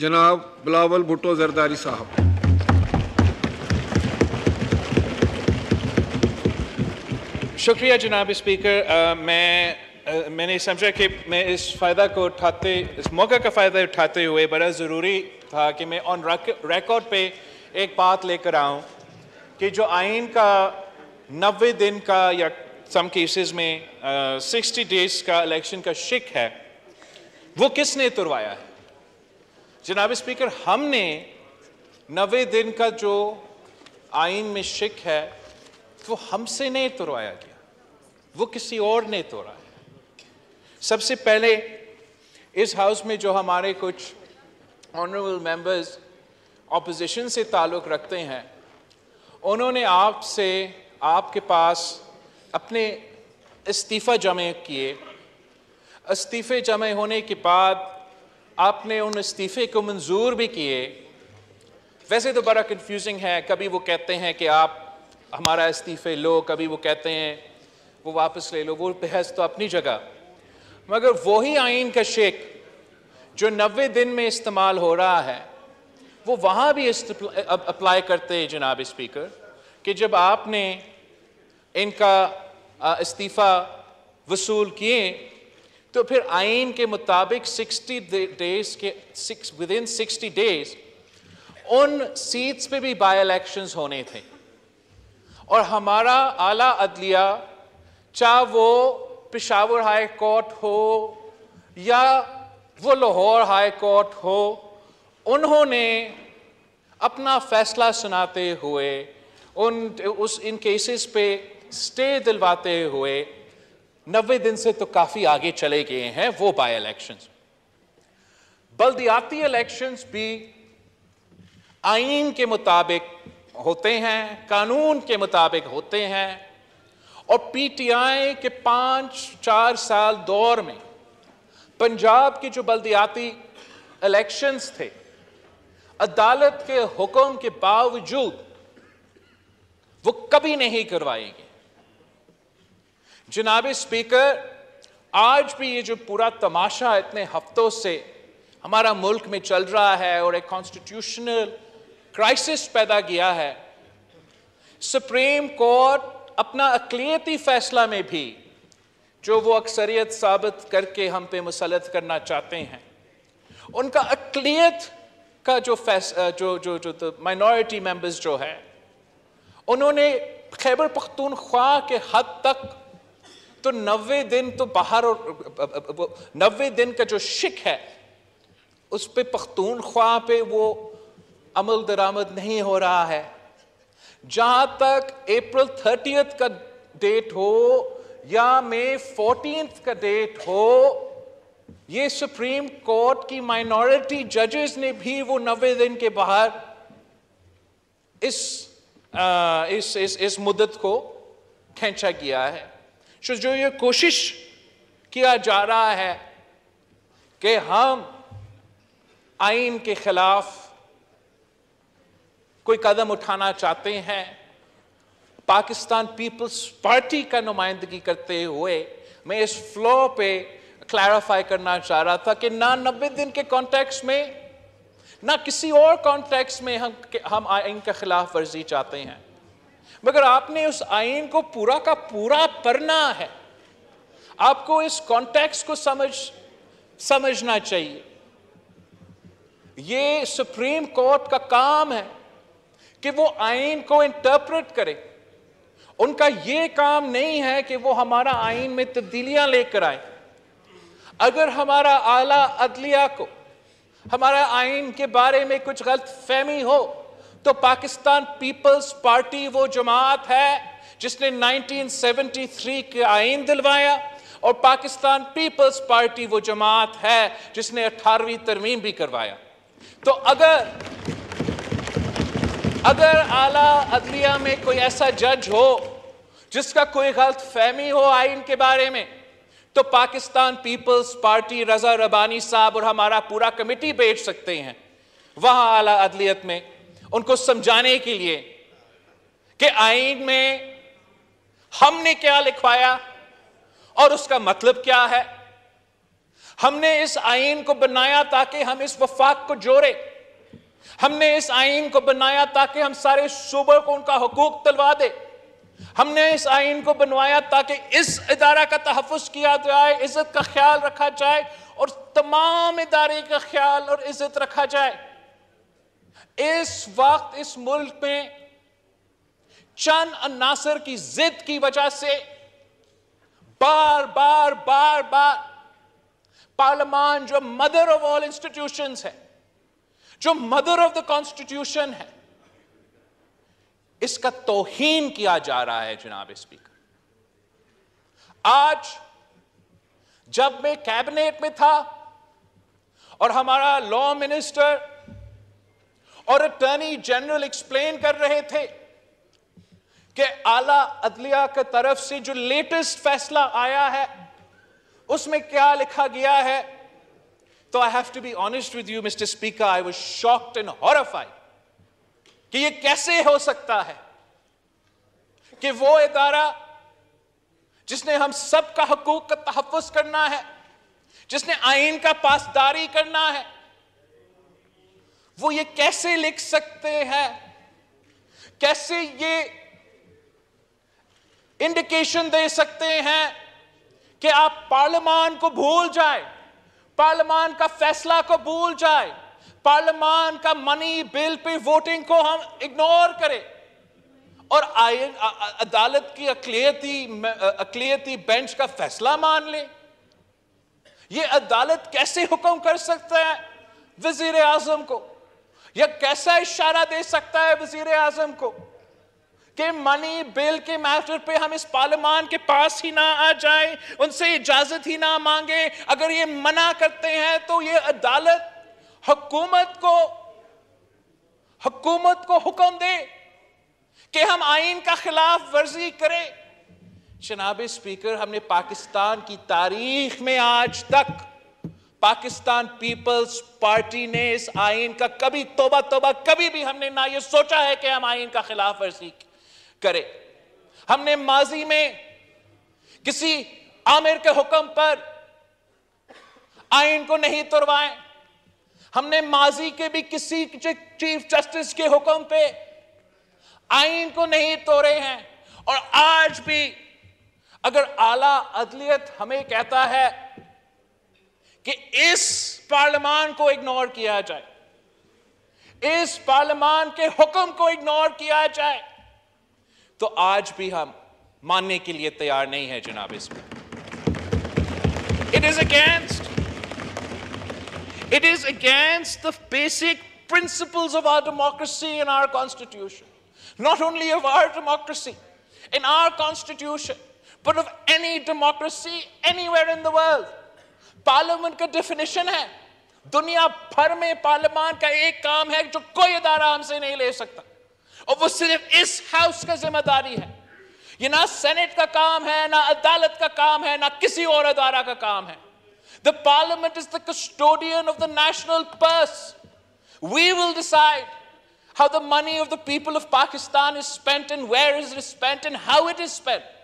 जनाब बिलावल भुट्टो जरदारी साहब शुक्रिया जनाब स्पीकर मैं आ, मैंने समझा कि मैं इस फ़ायदा को उठाते इस मौका का फ़ायदा उठाते हुए बड़ा ज़रूरी था कि मैं ऑन रिकॉर्ड पे एक बात लेकर आऊँ कि जो आइन का नबे दिन का या सम केसेस में सिक्सटी डेज का इलेक्शन का शिक है वो किसने तुरवाया है जनाब स्पीकर हमने नवे दिन का जो आइन में शिक है वो हमसे नहीं तोड़वाया गया वो किसी और ने तोड़ा है सबसे पहले इस हाउस में जो हमारे कुछ ऑनरेबल मेंबर्स ऑपोजिशन से ताल्लुक़ रखते हैं उन्होंने आपसे आपके पास अपने इस्तीफ़ा जमे किए इस्तीफ़े जमे होने के बाद आपने उन इस्तीफ़े को मंजूर भी किए वैसे तो बड़ा कन्फ्यूजिंग है कभी वो कहते हैं कि आप हमारा इस्तीफ़े लो कभी वो कहते हैं वो वापस ले लो वो बहस तो अपनी जगह मगर वही आइन का शेक जो नबे दिन में इस्तेमाल हो रहा है वो वहाँ भी अप्लाई करते हैं जनाब स्पीकर कि जब आपने इनका इस्तीफ़ा वसूल किए तो फिर आइन के मुताबिक 60 डेज के six within sixty days उन सीट्स पे भी बाय इलेक्शंस होने थे और हमारा आला अदलिया चाहे वो पिशावर हाई कोर्ट हो या वो लाहौर हाई कोर्ट हो उन्होंने अपना फैसला सुनाते हुए उन उस इन केसेस पे स्टे दिलवाते हुए नब्बे दिन से तो काफी आगे चले गए हैं वो बाय इलेक्शंस बल्दियाती इलेक्शंस भी आइन के मुताबिक होते हैं कानून के मुताबिक होते हैं और पीटीआई के पांच चार साल दौर में पंजाब के जो बल्दियाती इलेक्शंस थे अदालत के हुक्म के बावजूद वो कभी नहीं करवाएंगे जनाब स्पीकर आज भी ये जो पूरा तमाशा इतने हफ्तों से हमारा मुल्क में चल रहा है और एक कॉन्स्टिट्यूशनल क्राइसिस पैदा किया है सुप्रीम कोर्ट अपना अकलीती फैसला में भी जो वो अक्सरियत साबित करके हम पे मुसलत करना चाहते हैं उनका अकलीत का जो फैस जो जो जो माइनॉरिटी तो मेंबर्स जो है उन्होंने खैबर पख्तूनख्वा के हद तक तो नब्बे दिन तो बाहर और नब्बे दिन का जो शिक है उस पर पख्तून ख्वा पे वो अमल दरामद नहीं हो रहा है जहां तक अप्रैल थर्टियथ का डेट हो या मे फोर्टीन का डेट हो ये सुप्रीम कोर्ट की माइनॉरिटी जजेस ने भी वो नब्बे दिन के बाहर इस, आ, इस, इस, इस मुद्दत को खींचा गया है सो जो ये कोशिश किया जा रहा है कि हम आइन के खिलाफ कोई कदम उठाना चाहते हैं पाकिस्तान पीपल्स पार्टी का नुमाइंदगी करते हुए मैं इस फ्लो पे क्लैरिफाई करना चाह रहा था कि ना नब्बे दिन के कॉन्टेक्स्ट में ना किसी और कॉन्टेक्स्ट में हम हम आइन के खिलाफ वर्जी चाहते हैं मगर आपने उस आइन को पूरा का पूरा पढ़ना है आपको इस कॉन्टेक्स्ट को समझ समझना चाहिए यह सुप्रीम कोर्ट का काम है कि वो आइन को इंटरप्रेट करे उनका ये काम नहीं है कि वो हमारा आइन में तब्दीलियां लेकर आए अगर हमारा आला अदलिया को हमारा आइन के बारे में कुछ गलत फहमी हो तो पाकिस्तान पीपल्स पार्टी वो जमात है जिसने 1973 के आइन दिलवाया और पाकिस्तान पीपल्स पार्टी वो जमात है जिसने 18वीं तरमीम भी करवाया तो अगर अगर आला अदलिया में कोई ऐसा जज हो जिसका कोई गलत फहमी हो आइन के बारे में तो पाकिस्तान पीपल्स पार्टी रजा रबानी साहब और हमारा पूरा कमेटी भेज सकते हैं वहां आला अदलियत में उनको समझाने के लिए कि आइन में हमने क्या लिखवाया और उसका मतलब क्या है हमने इस आइन को बनाया ताकि हम इस वफाक को जोड़े हमने इस आइन को बनाया ताकि हम सारे सूबे को उनका हकूक तलवा दे हमने इस आइन को बनवाया ताकि इस इदारा का तहफ़ किया जाए इज़्ज़त का ख्याल रखा जाए और तमाम इदारे का ख्याल और इज़्ज़त रखा जाए इस वक्त इस मुल्क में चंद अनासर की जिद की वजह से बार बार बार बार पार्लियामान जो मदर ऑफ ऑल इंस्टीट्यूशन है जो मदर ऑफ द कॉन्स्टिट्यूशन है इसका तोहीन किया जा रहा है जनाब स्पीकर आज जब मैं कैबिनेट में था और हमारा लॉ मिनिस्टर और अटर्नी जनरल एक्सप्लेन कर रहे थे कि आला अदलिया की तरफ से जो लेटेस्ट फैसला आया है उसमें क्या लिखा गया है तो I have to be honest with you mister speaker I was shocked and horrified कि यह कैसे हो सकता है कि वो इदारा जिसने हम सबका हकूक का तहफ़ करना है जिसने आइन का पासदारी करना है वो ये कैसे लिख सकते हैं कैसे ये इंडिकेशन दे सकते हैं कि आप पार्लियामान को भूल जाए पार्लियामान का फैसला को भूल जाए पार्लियामान का मनी बिल पे वोटिंग को हम इग्नोर करें और आय अदालत की अकलियती अकलियती बेंच का फैसला मान ले ये अदालत कैसे हुक्म कर सकता है वजीर आजम को यह कैसा इशारा दे सकता है वजीर आजम को कि मनी बिल के मैटर पे हम इस पार्लियामान के पास ही ना आ जाए उनसे इजाजत ही ना मांगे अगर ये मना करते हैं तो ये अदालत हुकूमत को हुकूमत को हुक्म दे कि हम आइन का खिलाफ वर्जी करें जनाब स्पीकर हमने पाकिस्तान की तारीख में आज तक पाकिस्तान पीपल्स पार्टी ने इस आइन का कभी तोबा तोबा कभी भी हमने ना ये सोचा है कि हम आइन का खिलाफ वर्जी करें हमने माजी में किसी आमिर के हुक्म पर आइन को नहीं तोड़वाए हमने माजी के भी किसी चीफ जस्टिस के हुक्म पे आइन को नहीं तोड़े हैं और आज भी अगर आला अदलियत हमें कहता है कि इस पार्लियामान को इग्नोर किया जाए इस पार्लियामान के हुक्म को इग्नोर किया जाए तो आज भी हम मानने के लिए तैयार नहीं है जनाब इसमें it is against it is against the basic principles of our democracy in our constitution not only of our democracy in our constitution but of any democracy anywhere in the world parliament का definition है दुनिया भर में पार्लियामान का एक काम है जो कोई अदारा हमसे नहीं ले सकता और वो सिर्फ इस हाउस का जिम्मेदारी है ये ना सेनेट का काम है ना अदालत का काम है ना किसी और अदारा का काम है the parliament is the custodian of the national purse we will decide how the money of the people of Pakistan is spent in where is it in how it is spent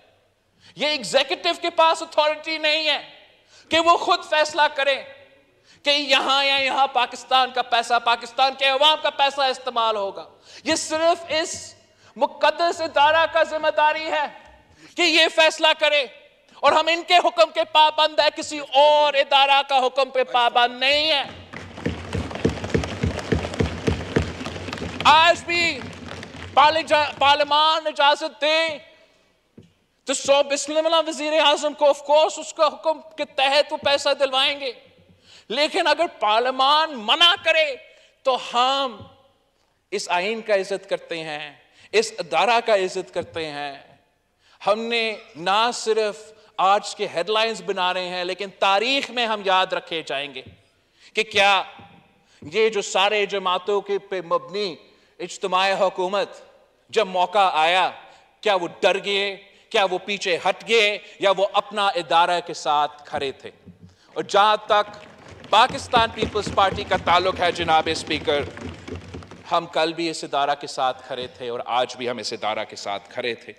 ये एग्जीक्यूटिव के पास authority नहीं है कि वो खुद फैसला करें कि यहां या यहां पाकिस्तान का पैसा पाकिस्तान के अवाम का पैसा इस्तेमाल होगा ये सिर्फ इस मुकदस इदारा का जिम्मेदारी है कि ये फैसला करे और हम इनके हुक्म के पाबंद है किसी और इदारा का हुक्म पे पाबंद नहीं है आज भी पार्लिमान इजाजत दें तो सौ बिस्मिल्ला वजीर आजम को ऑफकोर्स उसका हुक्म के तहत वो पैसा दिलवाएंगे लेकिन अगर पार्लियामान मना करे तो हम इस आइन का इज्जत करते हैं इस अदारा का इज्जत करते हैं हमने ना सिर्फ आज के हेडलाइंस बना रहे हैं लेकिन तारीख में हम याद रखे जाएंगे कि क्या ये जो सारे जमातों के पे मबनी इज्तमाही हुकूमत जब मौका आया क्या वो डर गए क्या वो पीछे हट गए या वो अपना इदारा के साथ खड़े थे और जहां तक पाकिस्तान पीपल्स पार्टी का ताल्लुक है जनाब स्पीकर हम कल भी इस इदारा के साथ खड़े थे और आज भी हम इस इदारा के साथ खड़े थे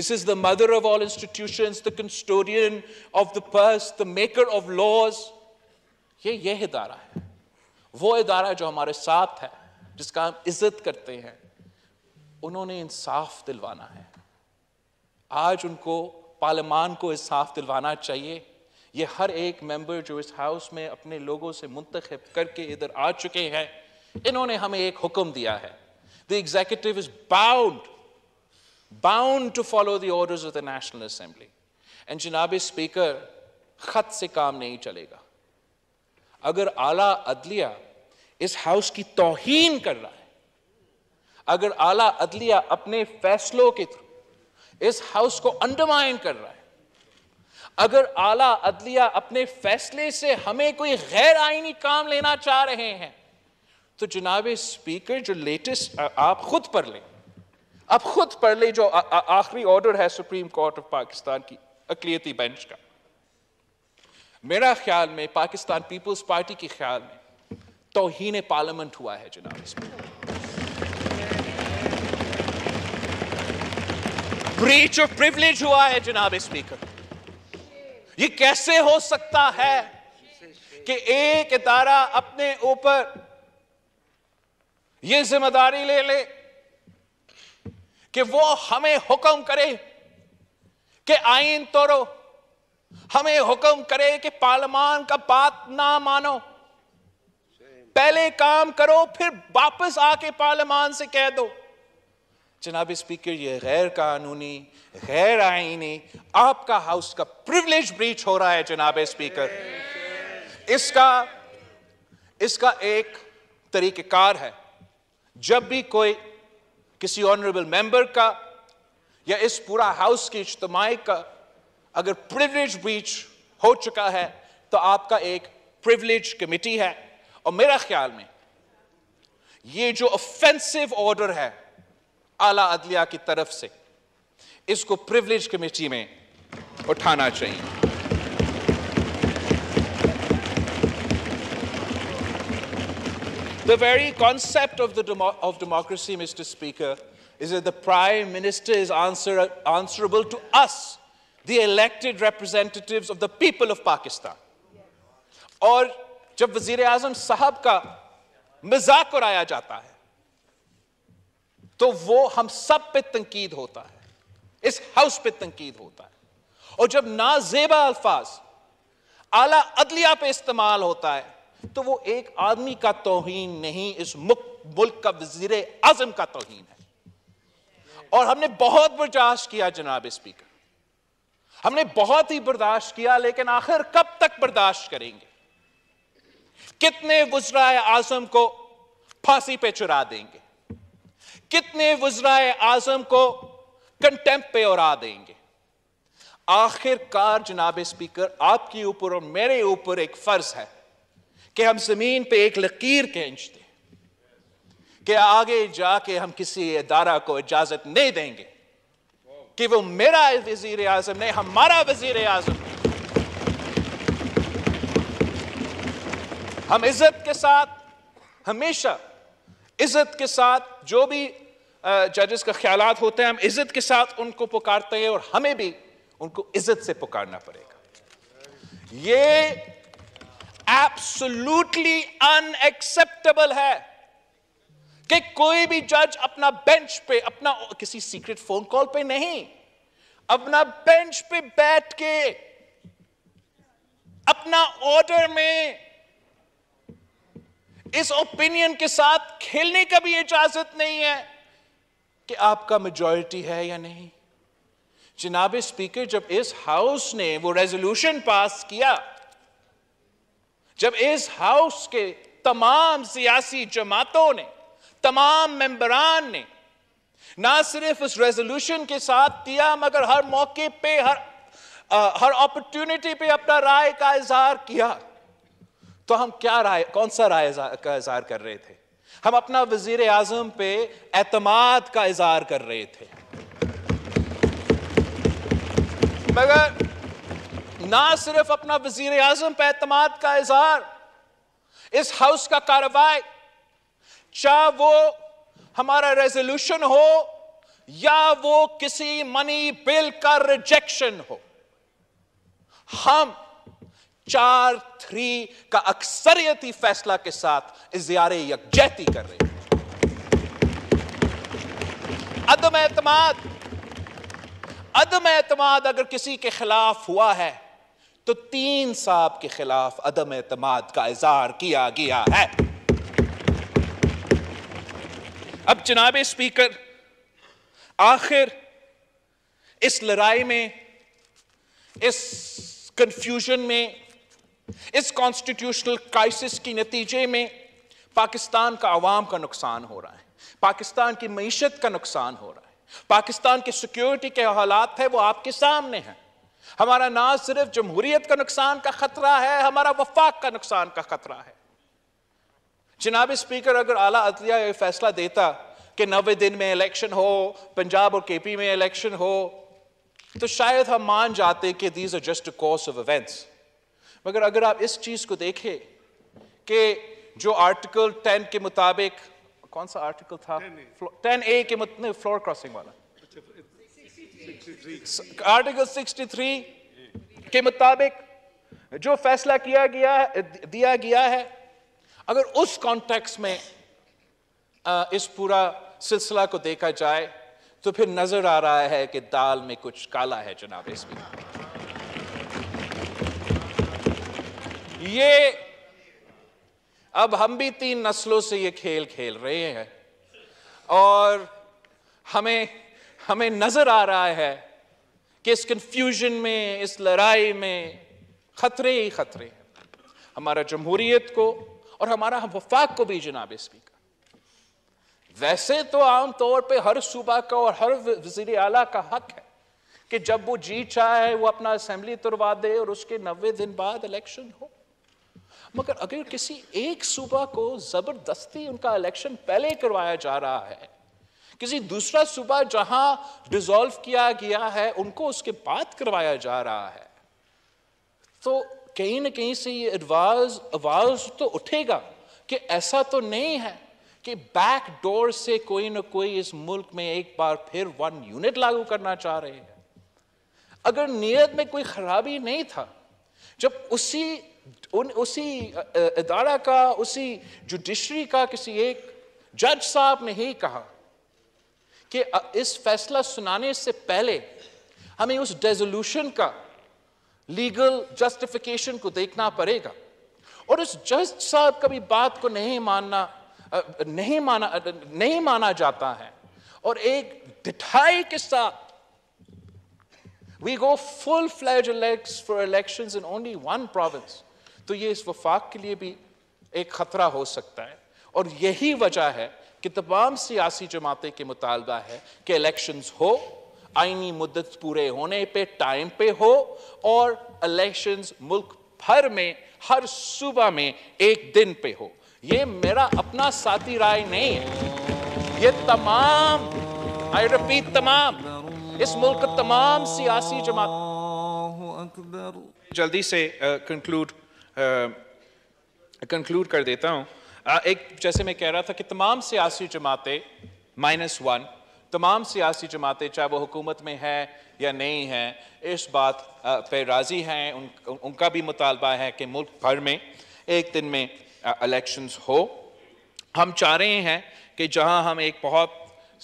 this is the mother of all institution the custodian of the purse the maker of laws ये ये इदारा है वो इदारा जो हमारे साथ है जिसका हम इज्जत करते हैं उन्होंने इंसाफ दिलवाना है आज उनको पार्लियामान को इंसाफ दिलवाना चाहिए ये हर एक मेंबर जो इस हाउस में अपने लोगों से मुंतखब करके इधर आ चुके हैं इन्होंने हमें एक हुक्म दिया है the executive is bound bound to follow the orders of the national assembly and जनाब स्पीकर खत से काम नहीं चलेगा अगर आला अदलिया इस हाउस की तोहीन कर रहा है अगर आला अदलिया अपने फैसलों के थ्रू इस हाउस को अंडरमाइन कर रहा है अगर आला अदलिया अपने फैसले से हमें कोई गैर आइनी काम लेना चाह रहे हैं तो जनाब स्पीकर जो लेटेस्ट आप खुद पढ़ लें आप खुद पढ़ लें जो आखिरी ऑर्डर है सुप्रीम कोर्ट ऑफ पाकिस्तान की अकलियती बेंच का मेरा ख्याल में पाकिस्तान पीपल्स पार्टी के ख्याल में तोहन पार्लियामेंट हुआ है जनाब स्पीकर ब्रीच ऑफ प्रिविलेज हुआ है जनाब स्पीकर ये कैसे हो सकता है कि एक इदारा अपने ऊपर ये जिम्मेदारी ले ले कि वो हमें हुक्म करे कि आइन तोड़ो हमें हुक्म करे कि पार्लियामान का बात ना मानो पहले काम करो फिर वापस आके पार्लियमान से कह दो जनाब स्पीकर ये गैर कानूनी गैर आईनी आपका हाउस का प्रिविलेज ब्रीच हो रहा है जनाब स्पीकर इसका इसका एक कार है जब भी कोई किसी ऑनरेबल मेंबर का या इस पूरा हाउस की इज्तमाही का अगर प्रिविलेज ब्रीच हो चुका है तो आपका एक प्रिविलेज कमिटी है और मेरा ख्याल में ये जो ऑफेंसिव ऑर्डर है आला अदलिया की तरफ से इसको प्रिविलेज कमेटी में उठाना चाहिए The very concept of, the demo of democracy, Mr. Speaker, is that the Prime Minister is answer answerable to us, the elected representatives of the people of Pakistan. और जब वजीर आजम साहब का मजाक उड़ाया जाता है तो वो हम सब पे तनकीद होता है इस हाउस पे तनकीद होता है और जब नाजेबा अल्फाज आला अदलिया पे इस्तेमाल होता है तो वो एक आदमी का तोहन नहीं इस मुल्क का वजीर आजम का तोहन है और हमने बहुत बर्दाश्त किया जनाब स्पीकर हमने बहुत ही बर्दाश्त किया लेकिन आखिर कब तक बर्दाश्त करेंगे कितने वजरा आजम को फांसी पे चुरा देंगे कितने वज्राए आजम को कंटेम्प पे और आ देंगे आखिरकार जनाब स्पीकर आपके ऊपर और मेरे ऊपर एक फर्ज है कि हम जमीन पे एक लकीर खींच दें कि आगे जाके हम किसी इदारा को इजाजत नहीं देंगे कि वो मेरा वजीर आजम नहीं हमारा वजीर आजम हम इज्जत के साथ हमेशा इज्जत के साथ जो भी जजेस का ख्याल होते हैं हम इज्जत के साथ उनको पुकारते हैं और हमें भी उनको इज्जत से पुकारना पड़ेगा ये एब्सोल्यूटली अनएक्सेप्टेबल है कि कोई भी जज अपना बेंच पे अपना किसी सीक्रेट फोन कॉल पे नहीं अपना बेंच पे बैठ के अपना ऑर्डर में इस ओपिनियन के साथ खेलने का भी इजाजत नहीं है कि आपका मेजॉरिटी है या नहीं जनाब स्पीकर जब इस हाउस ने वो रेजोल्यूशन पास किया जब इस हाउस के तमाम सियासी जमातों ने तमाम मेंबरान ने ना सिर्फ उस रेजोल्यूशन के साथ दिया मगर हर मौके पे हर आ, हर अपॉर्चुनिटी पे अपना राय का इजहार किया तो हम क्या राय कौन सा राय का इजहार कर रहे थे हम अपना वजीर आजम पे एतमाद का इजहार कर रहे थे मगर ना सिर्फ अपना वजीर आजम पे एतमाद का इजहार इस हाउस का कार्रवाई चाहे वो हमारा रेजोल्यूशन हो या वो किसी मनी बिल का रिजेक्शन हो हम चार थ्री का अक्सरियती फैसला के साथ इजहार यकजहती कर रहे अदम एतमाद अदम एतमाद अगर किसी के खिलाफ हुआ है तो तीन साहब के खिलाफ अदम एतमाद का इजहार किया गया है अब जनाब स्पीकर आखिर इस लड़ाई में इस कंफ्यूजन में इस कॉन्स्टिट्यूशनल क्राइसिस के नतीजे में पाकिस्तान का आवाम का नुकसान हो रहा है पाकिस्तान की मीशत का नुकसान हो रहा है पाकिस्तान की सिक्योरिटी के हालात है वो आपके सामने हैं हमारा ना सिर्फ जमहूरियत का नुकसान का खतरा है हमारा वफाक का नुकसान का खतरा है जनाब स्पीकर अगर आला अदलिया फैसला देता कि नबे दिन में इलेक्शन हो पंजाब और केपी में इलेक्शन हो तो शायद हम मान जाते कि these are just cause of events मगर अगर आप इस चीज को देखें कि जो आर्टिकल टेन के मुताबिक कौन सा आर्टिकल था टेन ए के नहीं फ्लोर क्रॉसिंग वाला अच्छा, आर्टिकल 63 के मुताबिक जो फैसला किया गया दिया गया है अगर उस कॉन्टेक्स्ट में इस पूरा सिलसिला को देखा जाए तो फिर नजर आ रहा है कि दाल में कुछ काला है जनाब इसमें ये अब हम भी तीन नस्लों से ये खेल खेल रहे हैं और हमें हमें नजर आ रहा है कि इस कंफ्यूजन में इस लड़ाई में खतरे ही खतरे हैं हमारा जमहूरियत को और हमारा वफाक को भी जनाब स्पीकर वैसे तो आम तौर पे हर सूबा का और हर वजीर आला का हक है कि जब वो जी चाहे वो अपना असेंबली तुरवा दे और उसके नब्बे दिन बाद इलेक्शन हो मगर अगर किसी एक सूबा को जबरदस्ती उनका इलेक्शन पहले करवाया जा रहा है किसी दूसरा सूबा जहां डिसॉल्व किया गया है उनको उसके बाद करवाया जा रहा है तो कहीं ना कहीं से ये आवाज आवाज तो उठेगा कि ऐसा तो नहीं है कि बैक डोर से कोई ना कोई इस मुल्क में एक बार फिर वन यूनिट लागू करना चाह रहे हैं अगर नियत में कोई खराबी नहीं था जब उसी उन उसी इदारा का उसी जुडिशरी का किसी एक जज साहब ने ही कहा कि इस फैसला सुनाने से पहले हमें उस डेजोल्यूशन का लीगल जस्टिफिकेशन को देखना पड़ेगा और उस जज साहब कभी बात को नहीं मानना नहीं माना नहीं माना जाता है और एक दिठाई के साथ we go full fledge elect for elections in only one तो ये इस वफाक के लिए भी एक ख़तरा हो सकता है और यही वजह है कि तमाम सियासी जमातें के मुतालबा है कि इलेक्शंस हो आइनी मुद्दत पूरे होने पे टाइम पे हो और इलेक्शंस मुल्क भर में हर सुबह में एक दिन पे हो ये मेरा अपना साथी राय नहीं है ये तमाम आई रिपीट तमाम इस मुल्क तमाम सियासी जमात जल्दी से कंक्लूड uh, कंक्लूड कर देता हूँ एक जैसे मैं कह रहा था कि तमाम सियासी जमातें माइनस वन तमाम सियासी जमातें चाहे वो हुकूमत में हैं या नहीं हैं इस बात पे राज़ी हैं उन, उनका भी मुतालबा है कि मुल्क भर में एक दिन में इलेक्शंस हो हम चाह रहे हैं कि जहां हम एक बहुत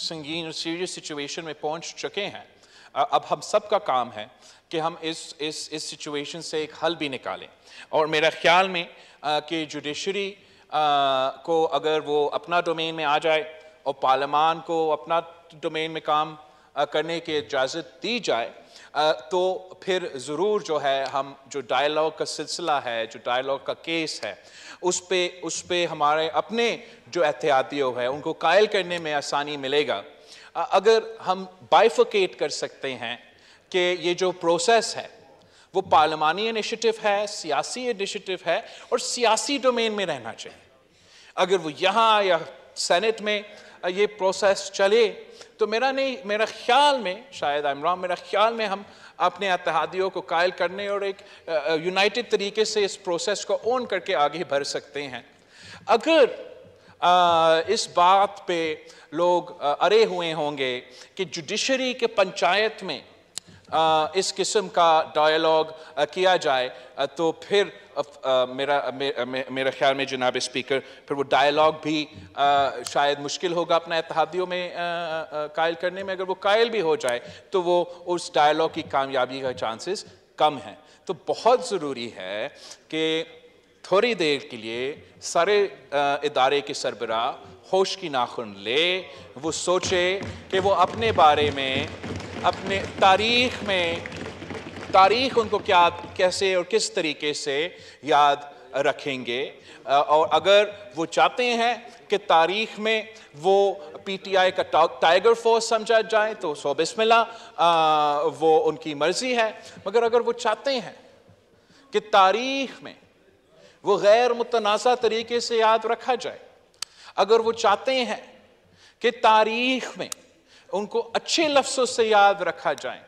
संगीन और सीरियस सिचुएशन में पहुंच चुके हैं अब हम सब का काम है कि हम इस इस इस सिचुएशन से एक हल भी निकालें और मेरा ख्याल में आ, कि जुडिशरी को अगर वो अपना डोमेन में आ जाए और पार्लियामान को अपना डोमेन में काम करने की इजाज़त दी जाए तो फिर ज़रूर जो है हम जो डायलॉग का सिलसिला है जो डायलॉग का केस है उस पर उस पर हमारे अपने जो एहतियाती है उनको कायल करने में आसानी मिलेगा अगर हम बाइफोकेट कर सकते हैं कि ये जो प्रोसेस है वो पार्लियामानी इनिशिएटिव है सियासी इनिशिएटिव है और सियासी डोमेन में रहना चाहिए अगर वो यहाँ या सेनेट में ये प्रोसेस चले तो मेरा नहीं मेरा ख्याल में शायद आई राम मेरा ख्याल में हम अपने अतहादियों को कायल करने और एक यूनाइटेड तरीके से इस प्रोसेस को ओन करके आगे बढ़ सकते हैं अगर इस बात पे लोग अरे हुए होंगे कि जुडिशरी के पंचायत में इस किस्म का डायलॉग किया जाए तो फिर मेरा मे, मेरे ख्याल में जनाब स्पीकर फिर वो डायलॉग भी शायद मुश्किल होगा अपना इतिहादियों में कायल करने में अगर वो कायल भी हो जाए तो वो उस डायलॉग की कामयाबी का चांसेस कम हैं तो बहुत ज़रूरी है कि थोड़ी देर के लिए सारे इदारे के सरबरा होश की नाखुन ले वो सोचे कि वो अपने बारे में अपने तारीख में तारीख उनको क्या कैसे और किस तरीके से याद रखेंगे और अगर वो चाहते हैं कि तारीख में वो पीटीआई का टाइगर फोर्स समझा जाए तो सो बिस्मिल्लाह वो उनकी मर्ज़ी है मगर अगर वो चाहते हैं कि तारीख में वो गैर मुतनाज़ा तरीके से याद रखा जाए अगर वो चाहते हैं कि तारीख में उनको अच्छे लफ्ज़ों से याद रखा जाए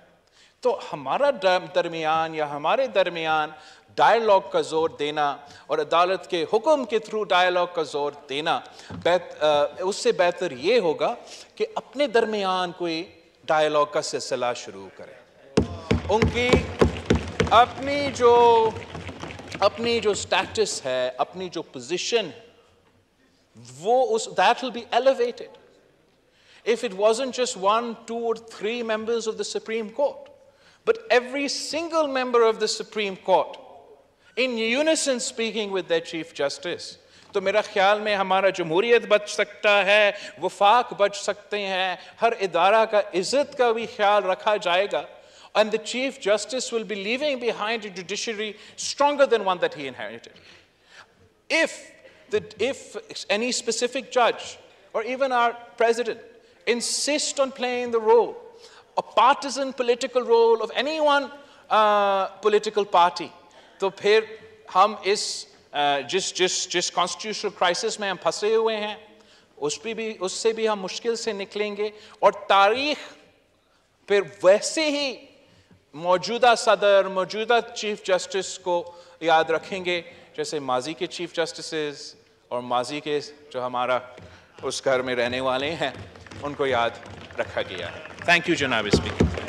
तो हमारा दरमियान या हमारे दरमियान डायलॉग का ज़ोर देना और अदालत के हुक्म के थ्रू डायलॉग का ज़ोर देना बेहत उससे बेहतर ये होगा कि अपने दरमियान कोई डायलॉग का सिलसिला शुरू करें उनकी अपनी जो अपनी जो स्टेटस है अपनी जो पोजीशन वो उस that will be elevated if it wasn't just one, two, or three members of the Supreme Court, but every single member of the Supreme Court in unison speaking with their Chief Justice. तो मेरा ख्याल में हमारा जमहूरियत बच सकता है वफाक बच सकते हैं हर इदारा का इज़्ज़त का भी ख्याल रखा जाएगा and the Chief Justice will be leaving behind a judiciary stronger than one that he inherited. If, the, if any specific judge or even our president insist on playing the role, a partisan political role of any one uh, political party, to फिर हम इस जिस just just constitutional crisis में हम फंसे हुए हैं उस भी भी उससे भी हम मुश्किल से निकलेंगे और तारीख फिर वैसे ही मौजूदा सदर मौजूदा चीफ जस्टिस को याद रखेंगे जैसे माजी के चीफ जस्टिस और माजी के जो हमारा उस घर में रहने वाले हैं उनको याद रखा गया है थैंक यू जनाब स्पीकर